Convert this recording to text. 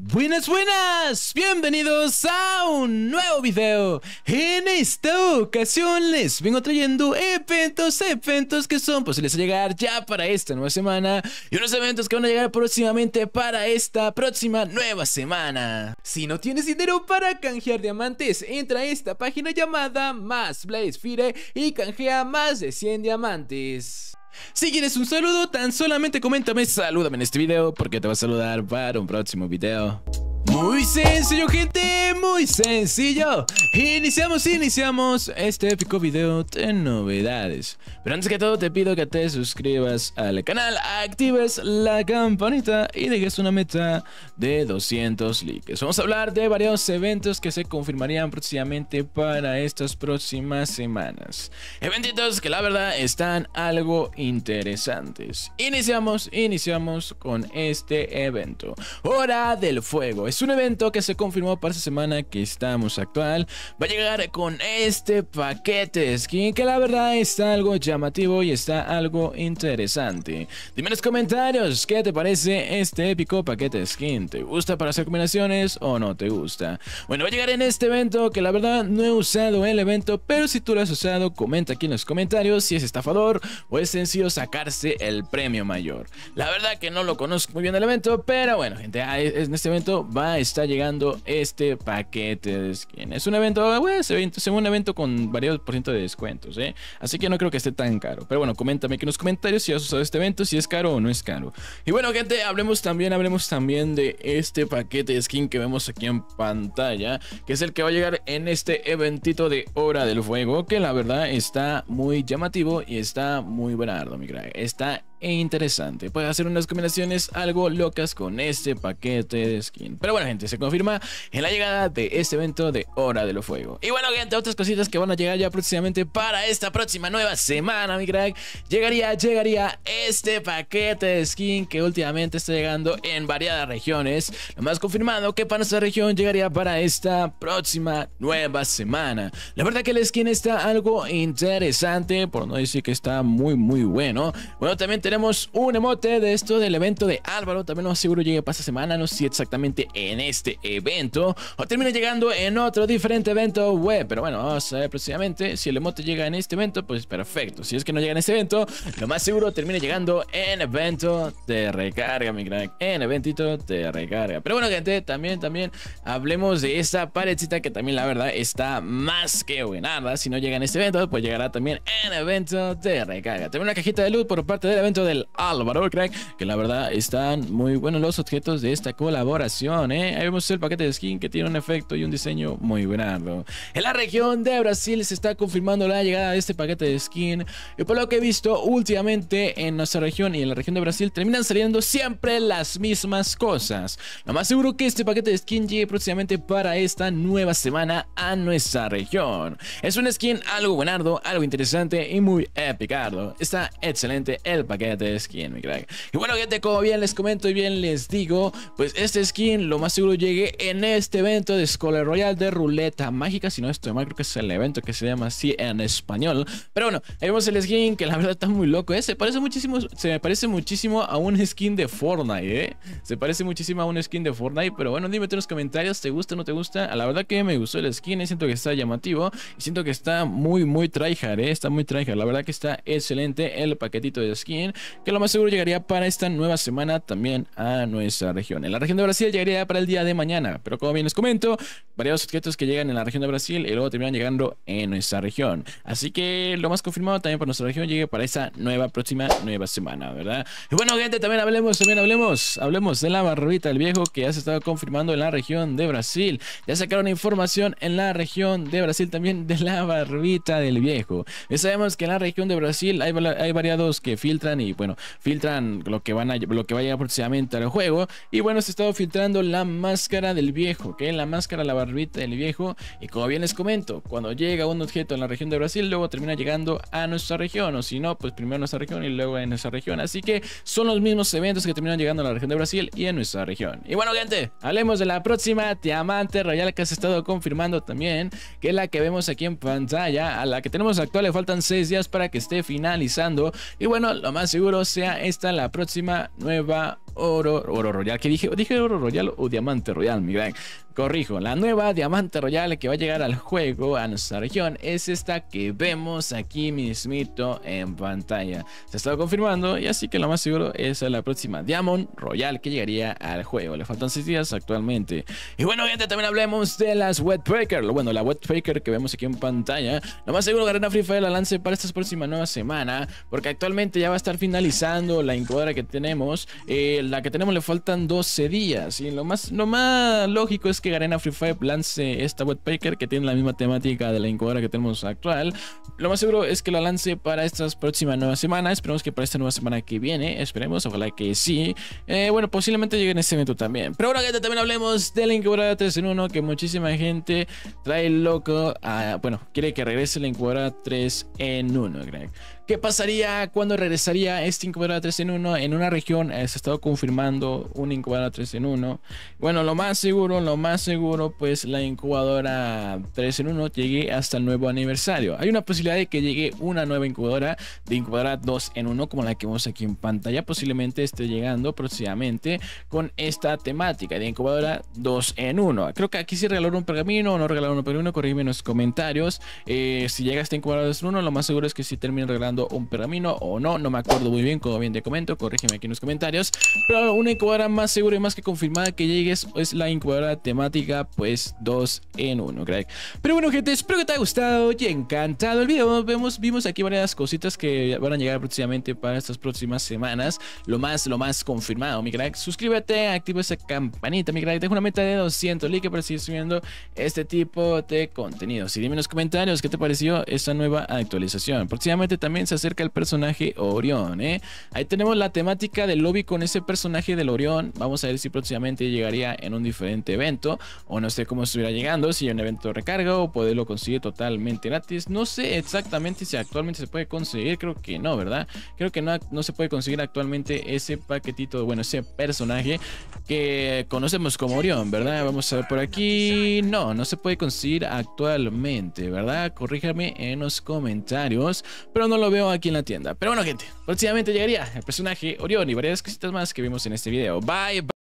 Buenas, buenas, bienvenidos a un nuevo video En esta ocasión les vengo trayendo eventos, eventos que son posibles de llegar ya para esta nueva semana Y unos eventos que van a llegar próximamente para esta próxima nueva semana Si no tienes dinero para canjear diamantes, entra a esta página llamada Más Blaze Fire y canjea más de 100 diamantes si quieres un saludo, tan solamente coméntame, salúdame en este video porque te va a saludar para un próximo video. Muy sencillo, gente, muy sencillo. Iniciamos, iniciamos este épico video de novedades. Pero antes que todo, te pido que te suscribas al canal, actives la campanita y dejes una meta de 200 likes. Vamos a hablar de varios eventos que se confirmarían próximamente para estas próximas semanas. Eventitos que la verdad están algo interesantes. Iniciamos, iniciamos con este evento. Hora del Fuego. Es evento que se confirmó para esta semana que estamos actual. Va a llegar con este paquete skin que la verdad está algo llamativo y está algo interesante. Dime en los comentarios qué te parece este épico paquete skin. ¿Te gusta para hacer combinaciones o no te gusta? Bueno, va a llegar en este evento que la verdad no he usado el evento, pero si tú lo has usado, comenta aquí en los comentarios si es estafador o es sencillo sacarse el premio mayor. La verdad que no lo conozco muy bien el evento, pero bueno, gente, en este evento va está llegando este paquete de skin. Es un evento, se un evento con varios por ciento de descuentos, ¿eh? Así que no creo que esté tan caro. Pero bueno, coméntame aquí en los comentarios si has usado este evento, si es caro o no es caro. Y bueno, gente, hablemos también, hablemos también de este paquete de skin que vemos aquí en pantalla, que es el que va a llegar en este eventito de Hora del Fuego, que la verdad está muy llamativo y está muy buenardo, mi crack. Está e interesante. puede hacer unas combinaciones algo locas con este paquete de skin. Pero bueno, gente, se confirma en la llegada de este evento de Hora de los Fuego. Y bueno, gente, otras cositas que van a llegar ya próximamente para esta próxima nueva semana, mi crack. Llegaría, llegaría este paquete de skin que últimamente está llegando en variadas regiones. Lo más confirmado que para nuestra región llegaría para esta próxima nueva semana. La verdad que el skin está algo interesante, por no decir que está muy, muy bueno. Bueno, también te tenemos un emote de esto del evento de Álvaro. También no seguro llegue para esta semana. No sé exactamente en este evento. O termina llegando en otro diferente evento web. Pero bueno, vamos a ver próximamente. Si el emote llega en este evento, pues perfecto. Si es que no llega en este evento, lo más seguro termina llegando en evento de recarga, mi crack. En eventito de recarga. Pero bueno, gente, también, también hablemos de esta parecita que también la verdad está más que buena, Si no llega en este evento, pues llegará también en evento de recarga. También una cajita de luz por parte del evento del Álvaro Crack, que la verdad están muy buenos los objetos de esta colaboración, ¿eh? Ahí vemos el paquete de skin que tiene un efecto y un diseño muy buenardo En la región de Brasil se está confirmando la llegada de este paquete de skin, y por lo que he visto últimamente en nuestra región y en la región de Brasil terminan saliendo siempre las mismas cosas. Lo más seguro que este paquete de skin llegue próximamente para esta nueva semana a nuestra región. Es un skin algo buenardo, algo interesante y muy épico Está excelente el paquete de skin, Y bueno, gente, como bien les comento y bien les digo, pues este skin lo más seguro llegue en este evento de Scholar Royal de Ruleta Mágica. Si no estoy mal, creo que es el evento que se llama así en español. Pero bueno, ahí vemos el skin que la verdad está muy loco. ¿eh? Se parece muchísimo, se me parece muchísimo a un skin de Fortnite, ¿eh? Se parece muchísimo a un skin de Fortnite. Pero bueno, dime en los comentarios, ¿te gusta o no te gusta? La verdad que me gustó el skin, siento que está llamativo y siento que está muy, muy tryhard, ¿eh? Está muy tryhard. La verdad que está excelente el paquetito de skin que lo más seguro llegaría para esta nueva semana también a nuestra región. En la región de Brasil llegaría para el día de mañana, pero como bien les comento, varios objetos que llegan en la región de Brasil y luego terminan llegando en nuestra región. Así que lo más confirmado también para nuestra región llegue para esta nueva próxima nueva semana, ¿verdad? Y bueno, gente, también hablemos, también hablemos, hablemos de la barbita del viejo que ya estado confirmando en la región de Brasil. Ya sacaron información en la región de Brasil también de la barbita del viejo. Ya sabemos que en la región de Brasil hay, hay variados que filtran y y bueno, filtran lo que, van a, lo que va a llegar próximamente al juego. Y bueno, se ha estado filtrando la máscara del viejo, que es la máscara, la barbita del viejo. Y como bien les comento, cuando llega un objeto en la región de Brasil, luego termina llegando a nuestra región, o si no, pues primero a nuestra región y luego en nuestra región. Así que son los mismos eventos que terminan llegando a la región de Brasil y en nuestra región. Y bueno, gente, hablemos de la próxima diamante royal que se ha estado confirmando también, que es la que vemos aquí en pantalla, a la que tenemos actual, le faltan 6 días para que esté finalizando. Y bueno, lo más seguro sea esta la próxima nueva oro, oro royal. Que dije, dije oro royal o diamante royal, mi gran. Corrijo, la nueva diamante royal que va a llegar al juego, a nuestra región, es esta que vemos aquí mismito en pantalla. Se ha estado confirmando y así que lo más seguro es la próxima Diamond Royal que llegaría al juego. Le faltan 6 días actualmente. Y bueno, gente, también hablemos de las Wetbreaker. Bueno, la Wetbreaker que vemos aquí en pantalla. Lo más seguro que Free Fire la lance para esta próxima nueva semana, porque actualmente ya va a estar finalizando la incubadora que tenemos. Eh, la que tenemos le faltan 12 días y lo más, lo más lógico es que que Garena Free Fire lance esta Webpacker que tiene la misma temática de la incubadora que tenemos actual. Lo más seguro es que la lance para estas próximas nuevas semanas Esperemos que para esta nueva semana que viene. Esperemos, ojalá que sí. Eh, bueno, posiblemente llegue en este evento también. Pero ahora, que también hablemos de la incubadora 3 en 1 que muchísima gente trae loco. A, bueno, quiere que regrese la incubadora 3 en 1, Greg. ¿Qué pasaría cuando regresaría este incubadora 3 en 1 en una región? Eh, se ha estado confirmando un incubadora 3 en 1. Bueno, lo más seguro, lo más seguro pues la incubadora 3 en 1 llegue hasta el nuevo aniversario. Hay una posibilidad de que llegue una nueva incubadora de incubadora 2 en 1 como la que vemos aquí en pantalla. Posiblemente esté llegando próximamente con esta temática de incubadora 2 en 1. Creo que aquí sí regalaron un pergamino o no regalaron un pergamino, corrígeme en los comentarios. Eh, si llega esta incubadora 2 en 1, lo más seguro es que si sí terminen regalando un pergamino o no. No me acuerdo muy bien, como bien te comento, corrígeme aquí en los comentarios. Pero una incubadora más segura y más que confirmada que llegue es, la incubadora temática pues dos en uno, crack. Pero bueno, gente, espero que te haya gustado y encantado el video. Vemos, vimos aquí varias cositas que van a llegar próximamente para estas próximas semanas. Lo más, lo más confirmado, mi crack. Suscríbete, activa esa campanita, mi crack. Deja una meta de 200 likes para seguir subiendo este tipo de contenidos. Y dime en los comentarios qué te pareció esta nueva actualización. Próximamente también se acerca el personaje Orión, ¿eh? Ahí tenemos la temática del lobby con ese personaje del Orión. Vamos a ver si próximamente llegaría en un diferente evento o no sé cómo estuviera llegando, si hay un evento de recarga o poderlo conseguir totalmente gratis. No sé exactamente si actualmente se puede conseguir, creo que no, ¿verdad? Creo que no, no se puede conseguir actualmente ese paquetito, bueno, ese personaje que conocemos como Orión, ¿verdad? Vamos a ver por aquí. No, no se puede conseguir actualmente, ¿verdad? Corríjame en los comentarios, pero no lo veo aquí en la tienda. Pero bueno, gente, próximamente llegaría el personaje Orión y varias cositas más que vimos en este video. Bye, bye.